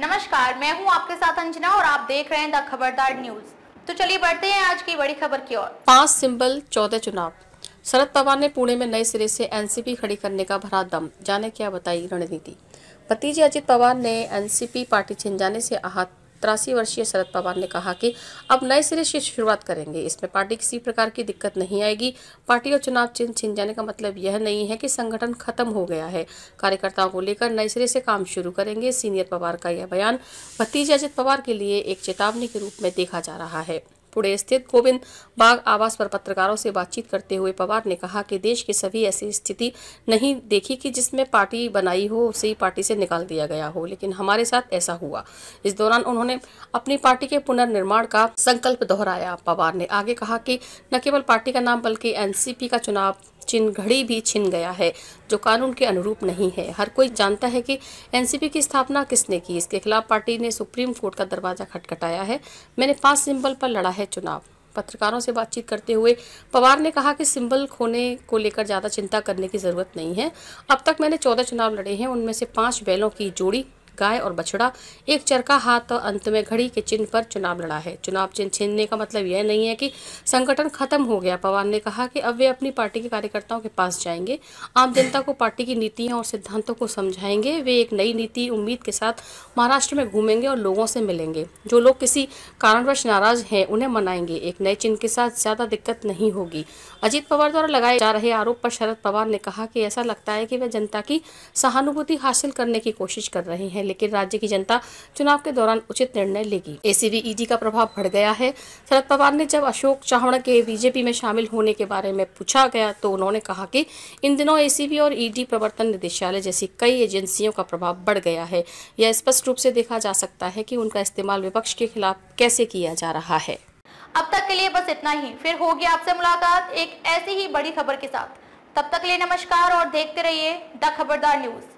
नमस्कार मैं हूं आपके साथ अंजना और आप देख रहे हैं द खबरदार न्यूज तो चलिए बढ़ते हैं आज की बड़ी खबर की ओर पांच सिंबल चौदह चुनाव शरद पवार ने पुणे में नए सिरे से एनसीपी खड़ी करने का भरा दम जाने क्या बताई रणनीति भतीजे अजित पवार ने एनसीपी पार्टी छिन जाने से आहत तिरासी वर्षीय शरद पवार ने कहा कि अब नए सिरे से शुरुआत करेंगे इसमें पार्टी किसी प्रकार की दिक्कत नहीं आएगी पार्टी और चुनाव चिन्ह छिन जाने का मतलब यह नहीं है कि संगठन खत्म हो गया है कार्यकर्ताओं को लेकर नए सिरे से काम शुरू करेंगे सीनियर पवार का यह बयान भतीजे अजित पवार के लिए एक चेतावनी के रूप में देखा जा रहा है पुणे स्थित गोविंद बाग आवास पर पत्रकारों से बातचीत करते हुए पवार ने कहा कि देश की सभी ऐसी स्थिति नहीं देखी कि जिसमें पार्टी बनाई हो उसे ही पार्टी से निकाल दिया गया हो लेकिन हमारे साथ ऐसा हुआ इस दौरान उन्होंने अपनी पार्टी के पुनर्निर्माण का संकल्प दोहराया पवार ने आगे कहा कि न केवल पार्टी का नाम बल्कि एनसीपी का चुनाव चिन घड़ी भी छिन गया है जो कानून के अनुरूप नहीं है हर कोई जानता है कि एनसीपी की स्थापना किसने की इसके खिलाफ पार्टी ने सुप्रीम कोर्ट का दरवाजा खटखटाया है मैंने पांच सिंबल पर लड़ा है चुनाव पत्रकारों से बातचीत करते हुए पवार ने कहा कि सिंबल खोने को लेकर ज़्यादा चिंता करने की ज़रूरत नहीं है अब तक मैंने चौदह चुनाव लड़े हैं उनमें से पाँच बैलों की जोड़ी गाय और बछड़ा एक चरका हाथ और अंत में घड़ी के चिन्ह पर चुनाव लड़ा है चुनाव चिन्ह छीनने का मतलब यह नहीं है कि संगठन खत्म हो गया पवार ने कहा कि अब वे अपनी पार्टी के कार्यकर्ताओं के पास जाएंगे आम जनता को पार्टी की नीतियाँ और सिद्धांतों को समझाएंगे वे एक नई नीति उम्मीद के साथ महाराष्ट्र में घूमेंगे और लोगों से मिलेंगे जो लोग किसी कारणवश नाराज हैं उन्हें मनाएंगे एक नए चिन्ह के साथ ज्यादा दिक्कत नहीं होगी अजीत पवार द्वारा लगाए जा रहे आरोप पर शरद पवार ने कहा कि ऐसा लगता है कि वे जनता की सहानुभूति हासिल करने की कोशिश कर रहे हैं लेकिन राज्य की जनता चुनाव के दौरान उचित निर्णय लेगी एसीबी ईडी e का प्रभाव बढ़ गया है शरद पवार ने जब अशोक चावण के बीजेपी में शामिल होने के बारे में पूछा गया तो उन्होंने कहा कि इन दिनों एसीबी और ईडी e प्रवर्तन निदेशालय जैसी कई एजेंसियों का प्रभाव बढ़ गया है यह स्पष्ट रूप से देखा जा सकता है कि उनका इस्तेमाल विपक्ष के खिलाफ कैसे किया जा रहा है अब तक के लिए बस इतना ही फिर होगी आपसे मुलाकात एक ऐसी ही बड़ी खबर के साथ तब तक लिए नमस्कार और देखते रहिए द खबरदार न्यूज़